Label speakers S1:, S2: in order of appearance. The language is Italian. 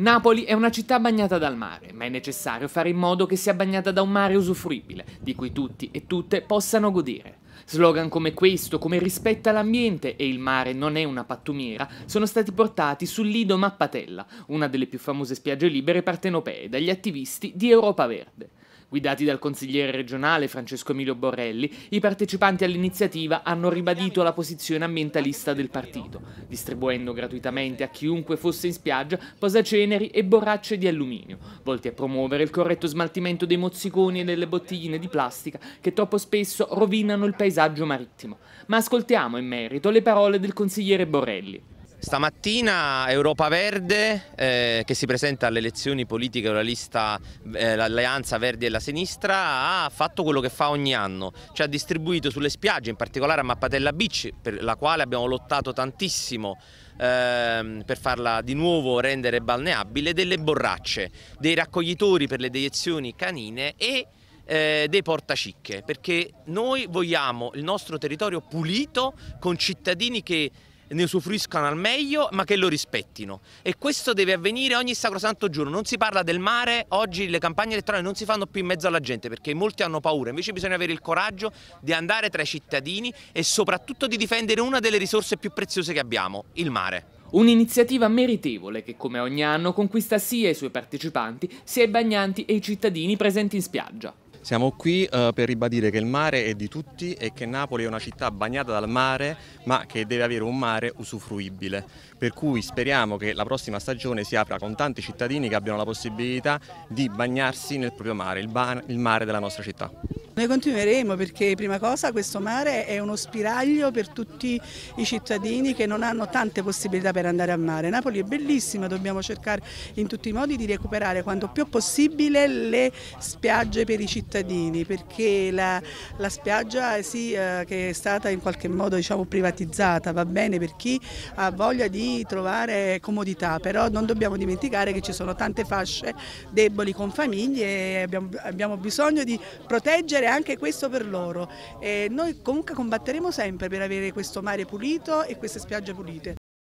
S1: Napoli è una città bagnata dal mare, ma è necessario fare in modo che sia bagnata da un mare usufruibile, di cui tutti e tutte possano godere. Slogan come questo, come rispetta l'ambiente e il mare non è una pattumiera, sono stati portati sul Lido Mappatella, una delle più famose spiagge libere partenopee, dagli attivisti di Europa Verde. Guidati dal consigliere regionale Francesco Emilio Borrelli, i partecipanti all'iniziativa hanno ribadito la posizione ambientalista del partito, distribuendo gratuitamente a chiunque fosse in spiaggia posaceneri e borracce di alluminio, volti a promuovere il corretto smaltimento dei mozziconi e delle bottigline di plastica che troppo spesso rovinano il paesaggio marittimo. Ma ascoltiamo in merito le parole del consigliere Borrelli. Stamattina Europa
S2: Verde eh, che si presenta alle elezioni politiche con lista eh, l'Alleanza Verdi e la Sinistra ha fatto quello che fa ogni anno, ci ha distribuito sulle spiagge, in particolare a Mappatella Beach per la quale abbiamo lottato tantissimo ehm, per farla di nuovo rendere balneabile, delle borracce, dei raccoglitori per le deiezioni canine e eh, dei portacicche, perché noi vogliamo il nostro territorio pulito con cittadini che ne usufruiscano al meglio, ma che lo rispettino. E questo deve avvenire ogni sacrosanto giorno. Non si parla del mare, oggi le campagne elettorali non si fanno più in mezzo alla gente perché molti hanno paura, invece bisogna avere il coraggio di andare tra i cittadini e soprattutto
S1: di difendere una delle risorse più preziose che abbiamo, il mare. Un'iniziativa meritevole che come ogni anno conquista sia i suoi partecipanti sia i bagnanti e i cittadini presenti in spiaggia.
S3: Siamo qui eh, per ribadire che il mare è di tutti e che Napoli è una città bagnata dal mare ma che deve avere un mare usufruibile. Per cui speriamo che la prossima stagione si apra con tanti cittadini che abbiano la possibilità di bagnarsi nel proprio mare, il, il mare della nostra città.
S4: Noi continueremo perché prima cosa questo mare è uno spiraglio per tutti i cittadini che non hanno tante possibilità per andare a mare. Napoli è bellissima, dobbiamo cercare in tutti i modi di recuperare quanto più possibile le spiagge per i cittadini perché la, la spiaggia eh, sì, eh, che è stata in qualche modo diciamo, privatizzata va bene per chi ha voglia di trovare comodità, però non dobbiamo dimenticare che ci sono tante fasce deboli con famiglie e abbiamo, abbiamo bisogno di proteggere anche questo per loro. Eh, noi comunque combatteremo sempre per avere questo mare pulito e queste spiagge pulite.